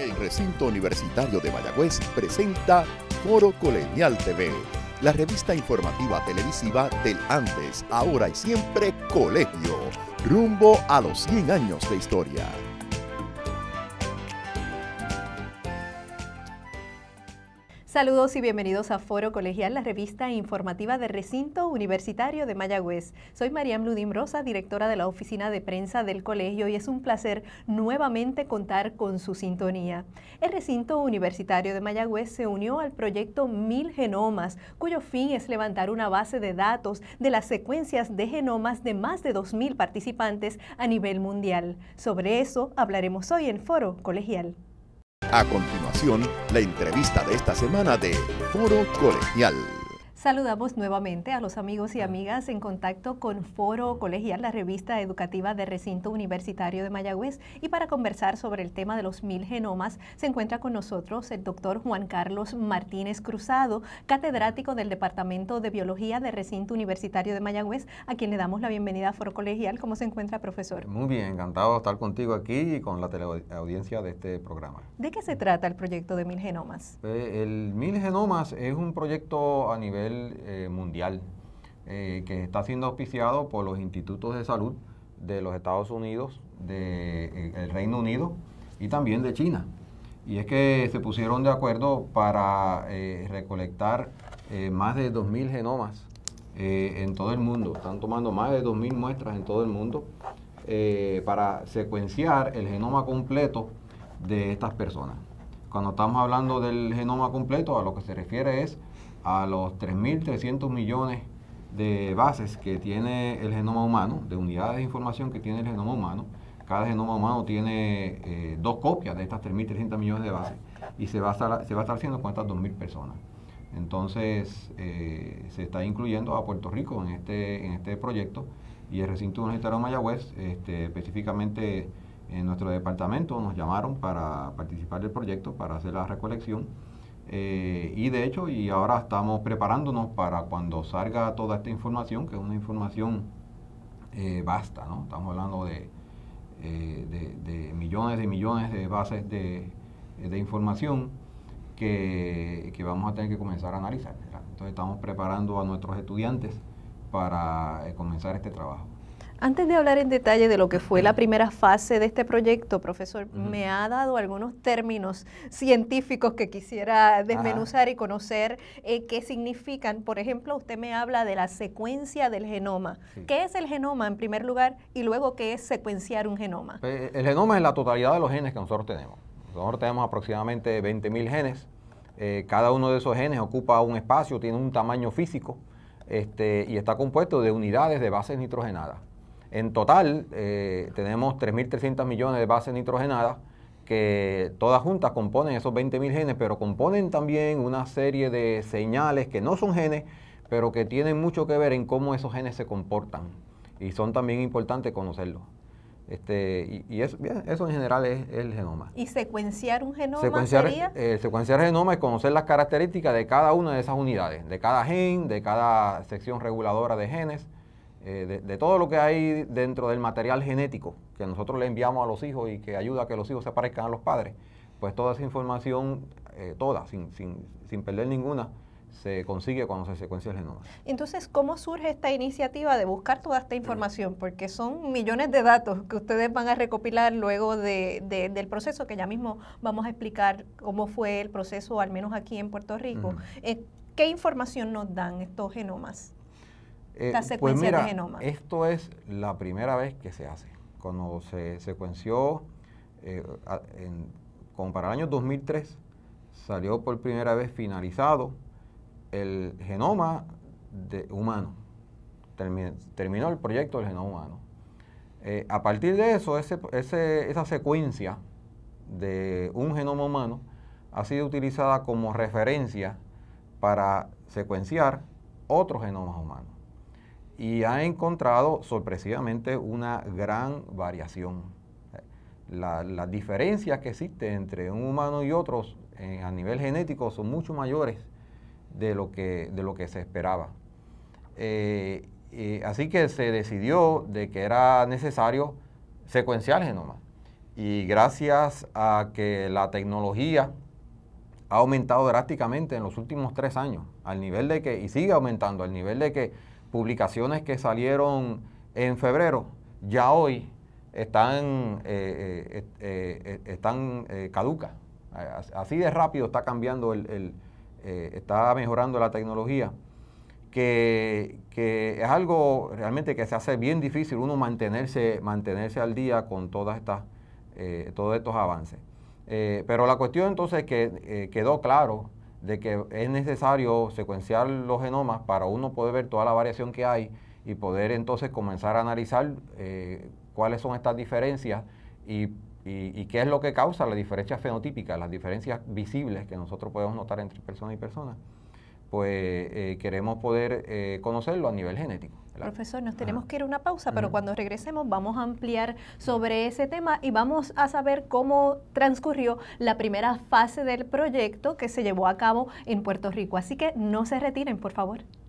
El recinto universitario de Mayagüez presenta Foro Colegial TV, la revista informativa televisiva del antes, ahora y siempre colegio, rumbo a los 100 años de historia. Saludos y bienvenidos a Foro Colegial, la revista informativa del Recinto Universitario de Mayagüez. Soy Mariam Ludim Rosa, directora de la Oficina de Prensa del Colegio, y es un placer nuevamente contar con su sintonía. El Recinto Universitario de Mayagüez se unió al proyecto Mil Genomas, cuyo fin es levantar una base de datos de las secuencias de genomas de más de 2.000 participantes a nivel mundial. Sobre eso hablaremos hoy en Foro Colegial. A continuación, la entrevista de esta semana de Foro Colegial. Saludamos nuevamente a los amigos y amigas en contacto con Foro Colegial, la revista educativa de recinto universitario de Mayagüez. Y para conversar sobre el tema de los mil genomas, se encuentra con nosotros el doctor Juan Carlos Martínez Cruzado, catedrático del Departamento de Biología de recinto universitario de Mayagüez, a quien le damos la bienvenida a Foro Colegial. ¿Cómo se encuentra, profesor? Muy bien, encantado de estar contigo aquí y con la teleaudiencia de este programa. ¿De qué se trata el proyecto de mil genomas? Eh, el mil genomas es un proyecto a nivel eh, mundial, eh, que está siendo auspiciado por los institutos de salud de los Estados Unidos, del eh, Reino Unido y también de China. Y es que se pusieron de acuerdo para recolectar más de 2.000 genomas en todo el mundo. Están tomando más de 2.000 muestras en todo el mundo para secuenciar el genoma completo de estas personas. Cuando estamos hablando del genoma completo, a lo que se refiere es a los 3.300 millones de bases que tiene el genoma humano, de unidades de información que tiene el genoma humano. Cada genoma humano tiene eh, dos copias de estas 3.300 millones de bases y se va a estar, haciendo con estas 2.000 personas. Entonces, eh, se está incluyendo a Puerto Rico este, en este, proyecto y el recinto universitario de Mayagüez, este, específicamente en nuestro departamento, nos llamaron para participar del proyecto, para hacer la recolección eh, y de hecho, y ahora estamos preparándonos para cuando salga toda esta información, que es una información eh, vasta, ¿no? Estamos hablando de, eh, de, millones y millones de bases de, información que, vamos a tener que comenzar a analizar. Entonces estamos preparando a nuestros estudiantes para comenzar este trabajo. Antes de hablar en detalle de lo que fue la primera fase de este proyecto, profesor, me ha dado algunos términos científicos que quisiera desmenuzar y conocer eh, qué significan. Por ejemplo, usted me habla de la secuencia del genoma. ¿Qué es el genoma en primer lugar y luego qué es secuenciar un genoma? Pues, eh, el genoma es la totalidad de los genes que nosotros tenemos. Nosotros tenemos aproximadamente 20.000 genes. Eh, cada uno de esos genes ocupa un espacio, tiene un tamaño físico este, y está compuesto de unidades de bases nitrogenadas. En total, eh, tenemos 3.300 millones de bases nitrogenadas que todas juntas componen esos 20.000 genes, pero componen también una serie de señales que no son genes, pero que tienen mucho que ver en cómo esos genes se comportan. Y son también importantes conocerlos. Este, y, eso, en general es, el genoma. ¿Y secuenciar un genoma secuenciar, sería? Eh, secuenciar genoma es conocer las características de cada una de esas unidades, de cada gen, de cada sección reguladora de genes. Eh, de, todo lo que hay dentro del material genético que nosotros le enviamos a los hijos y que ayuda a que los hijos se parezcan a los padres, pues toda esa información, eh, toda, sin, sin, sin perder ninguna, se consigue cuando se secuencia el genoma. Entonces, ¿cómo surge esta iniciativa de buscar toda esta información? Porque son millones de datos que ustedes van a recopilar luego de, del proceso, que ya mismo vamos a explicar cómo fue el proceso, al menos aquí en Puerto Rico. Eh, ¿Qué información nos dan estos genomas? Eh, esta pues secuencia de genoma? Esto es la primera vez que se hace. Cuando se secuenció, eh, como para el año 2003, salió por primera vez finalizado el genoma humano. terminó el proyecto del genoma humano. Eh, a partir de eso, esa secuencia de un genoma humano ha sido utilizada como referencia para secuenciar otros genomas humanos y ha encontrado sorpresivamente una gran variación. las diferencias que existen entre un humano y otros eh, a nivel genético son mucho mayores de lo que, de lo que se esperaba. Eh, eh, así que se decidió de que era necesario secuenciar el genoma. Y gracias a que la tecnología ha aumentado drásticamente en los últimos tres años, al nivel de que, y sigue aumentando, al nivel de que publicaciones que salieron en febrero, ya hoy están, eh, eh, eh, están caducas. Así de rápido está cambiando, el, está mejorando la tecnología, que, es algo realmente que se hace bien difícil uno mantenerse, mantenerse al día con todas estas, todos estos avances. pero la cuestión entonces que quedó claro de que es necesario secuenciar los genomas para uno poder ver toda la variación que hay y poder entonces comenzar a analizar eh, cuáles son estas diferencias y, qué es lo que causa las diferencias fenotípicas, las diferencias visibles que nosotros podemos notar entre persona y persona pues eh, queremos poder eh, conocerlo a nivel genético. Profesor, nos tenemos que ir a una pausa, pero cuando regresemos vamos a ampliar sobre ese tema y vamos a saber cómo transcurrió la primera fase del proyecto que se llevó a cabo en Puerto Rico. Así que no se retiren, por favor.